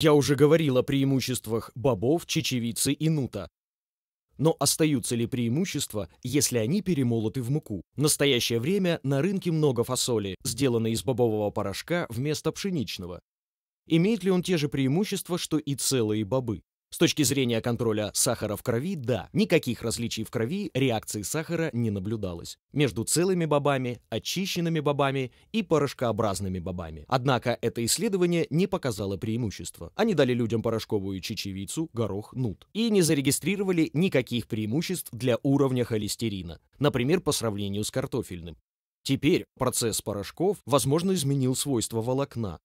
Я уже говорил о преимуществах бобов, чечевицы и нута. Но остаются ли преимущества, если они перемолоты в муку? В настоящее время на рынке много фасоли, сделанной из бобового порошка вместо пшеничного. Имеет ли он те же преимущества, что и целые бобы? С точки зрения контроля сахара в крови, да, никаких различий в крови реакции сахара не наблюдалось между целыми бобами, очищенными бобами и порошкообразными бобами. Однако это исследование не показало преимущества. Они дали людям порошковую чечевицу, горох, нут и не зарегистрировали никаких преимуществ для уровня холестерина, например, по сравнению с картофельным. Теперь процесс порошков, возможно, изменил свойства волокна,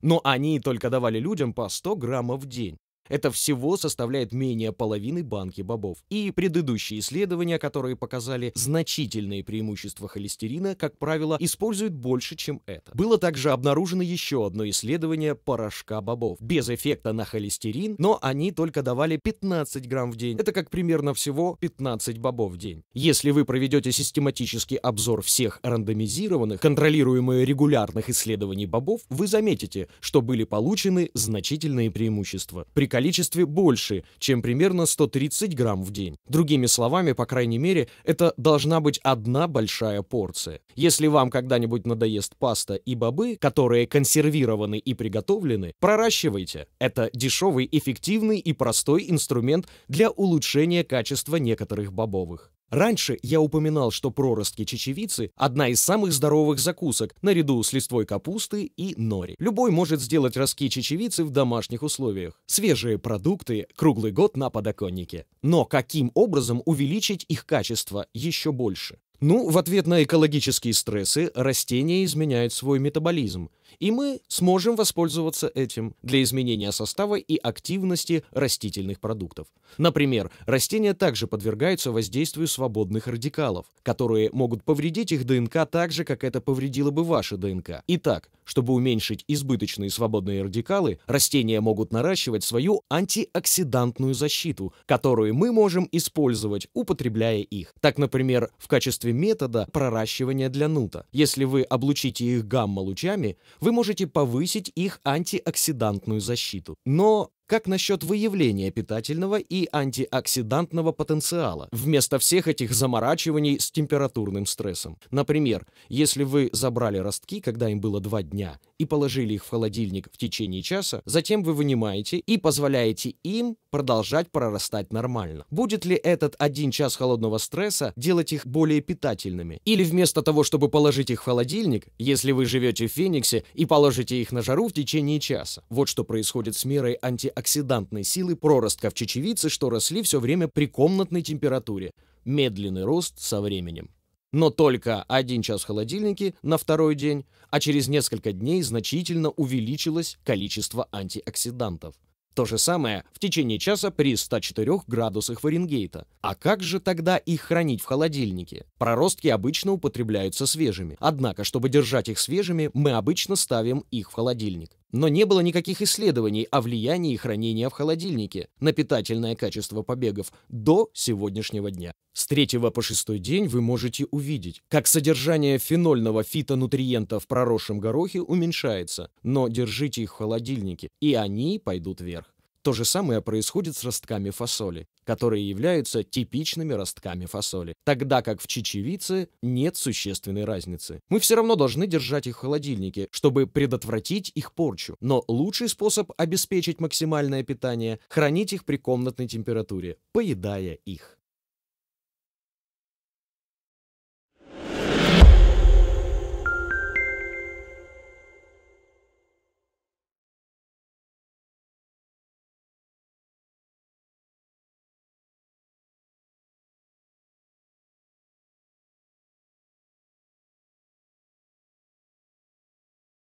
но они только давали людям по 100 граммов в день. Это всего составляет менее половины банки бобов. И предыдущие исследования, которые показали значительные преимущества холестерина, как правило, используют больше, чем это. Было также обнаружено еще одно исследование порошка бобов. Без эффекта на холестерин, но они только давали 15 грамм в день. Это как примерно всего 15 бобов в день. Если вы проведете систематический обзор всех рандомизированных, контролируемых регулярных исследований бобов, вы заметите, что были получены значительные преимущества. При количестве больше, чем примерно 130 грамм в день. Другими словами, по крайней мере, это должна быть одна большая порция. Если вам когда-нибудь надоест паста и бобы, которые консервированы и приготовлены, проращивайте. Это дешевый, эффективный и простой инструмент для улучшения качества некоторых бобовых. Раньше я упоминал, что проростки чечевицы – одна из самых здоровых закусок, наряду с листвой капусты и нори. Любой может сделать ростки чечевицы в домашних условиях. Свежие продукты круглый год на подоконнике. Но каким образом увеличить их качество еще больше? Ну, в ответ на экологические стрессы растения изменяют свой метаболизм – и мы сможем воспользоваться этим для изменения состава и активности растительных продуктов. Например, растения также подвергаются воздействию свободных радикалов, которые могут повредить их ДНК так же, как это повредило бы ваше ДНК. Итак, чтобы уменьшить избыточные свободные радикалы, растения могут наращивать свою антиоксидантную защиту, которую мы можем использовать, употребляя их. Так, например, в качестве метода проращивания для нута. Если вы облучите их гамма-лучами, вы можете повысить их антиоксидантную защиту. Но как насчет выявления питательного и антиоксидантного потенциала вместо всех этих заморачиваний с температурным стрессом? Например, если вы забрали ростки, когда им было два дня, и положили их в холодильник в течение часа, затем вы вынимаете и позволяете им продолжать прорастать нормально. Будет ли этот один час холодного стресса делать их более питательными? Или вместо того, чтобы положить их в холодильник, если вы живете в Фениксе, и положите их на жару в течение часа? Вот что происходит с мерой анти антиоксидантной силы проростков чечевицы, что росли все время при комнатной температуре. Медленный рост со временем. Но только один час в холодильнике на второй день, а через несколько дней значительно увеличилось количество антиоксидантов. То же самое в течение часа при 104 градусах Фаренгейта. А как же тогда их хранить в холодильнике? Проростки обычно употребляются свежими. Однако, чтобы держать их свежими, мы обычно ставим их в холодильник. Но не было никаких исследований о влиянии хранения в холодильнике на питательное качество побегов до сегодняшнего дня. С третьего по шестой день вы можете увидеть, как содержание фенольного фитонутриента в проросшем горохе уменьшается, но держите их в холодильнике, и они пойдут вверх. То же самое происходит с ростками фасоли, которые являются типичными ростками фасоли, тогда как в чечевице нет существенной разницы. Мы все равно должны держать их в холодильнике, чтобы предотвратить их порчу. Но лучший способ обеспечить максимальное питание – хранить их при комнатной температуре, поедая их.